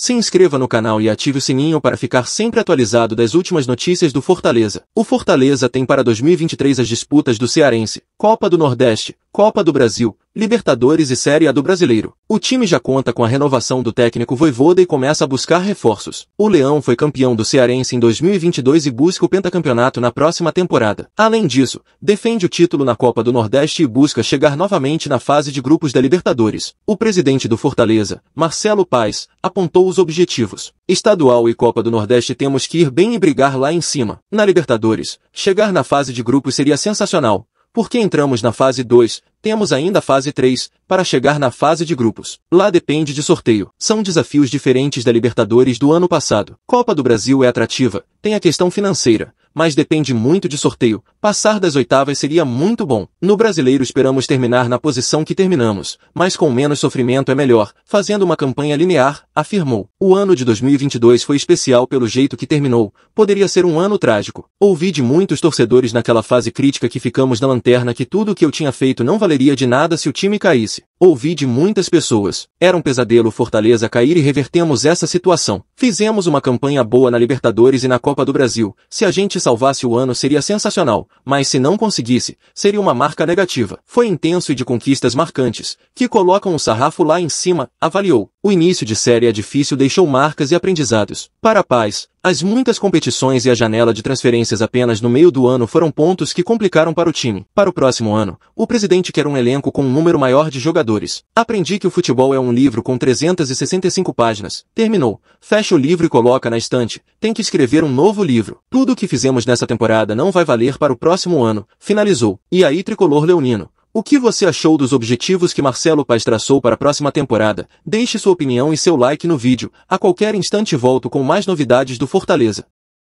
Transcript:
Se inscreva no canal e ative o sininho para ficar sempre atualizado das últimas notícias do Fortaleza. O Fortaleza tem para 2023 as disputas do Cearense, Copa do Nordeste, Copa do Brasil, Libertadores e Série A do Brasileiro. O time já conta com a renovação do técnico Voivoda e começa a buscar reforços. O Leão foi campeão do Cearense em 2022 e busca o pentacampeonato na próxima temporada. Além disso, defende o título na Copa do Nordeste e busca chegar novamente na fase de grupos da Libertadores. O presidente do Fortaleza, Marcelo Paes, apontou os objetivos. Estadual e Copa do Nordeste temos que ir bem e brigar lá em cima. Na Libertadores, chegar na fase de grupos seria sensacional porque entramos na fase 2, temos ainda a fase 3, para chegar na fase de grupos. Lá depende de sorteio. São desafios diferentes da Libertadores do ano passado. Copa do Brasil é atrativa, tem a questão financeira, mas depende muito de sorteio. Passar das oitavas seria muito bom. No brasileiro esperamos terminar na posição que terminamos, mas com menos sofrimento é melhor, fazendo uma campanha linear, afirmou. O ano de 2022 foi especial pelo jeito que terminou. Poderia ser um ano trágico. Ouvi de muitos torcedores naquela fase crítica que ficamos na lanterna que tudo o que eu tinha feito não valeria de nada se o time caísse. Ouvi de muitas pessoas. Era um pesadelo Fortaleza cair e revertemos essa situação. Fizemos uma campanha boa na Libertadores e na Copa do Brasil. Se a gente salvasse o ano seria sensacional, mas se não conseguisse, seria uma marca negativa. Foi intenso e de conquistas marcantes, que colocam o sarrafo lá em cima, avaliou. O início de série é difícil deixou marcas e aprendizados. Para a paz, as muitas competições e a janela de transferências apenas no meio do ano foram pontos que complicaram para o time. Para o próximo ano, o presidente quer um elenco com um número maior de jogadores. Aprendi que o futebol é um livro com 365 páginas. Terminou. Fecha o livro e coloca na estante. Tem que escrever um novo livro. Tudo o que fizemos nessa temporada não vai valer para o próximo ano. Finalizou. E aí, tricolor leonino. O que você achou dos objetivos que Marcelo Paes traçou para a próxima temporada? Deixe sua opinião e seu like no vídeo. A qualquer instante volto com mais novidades do Fortaleza.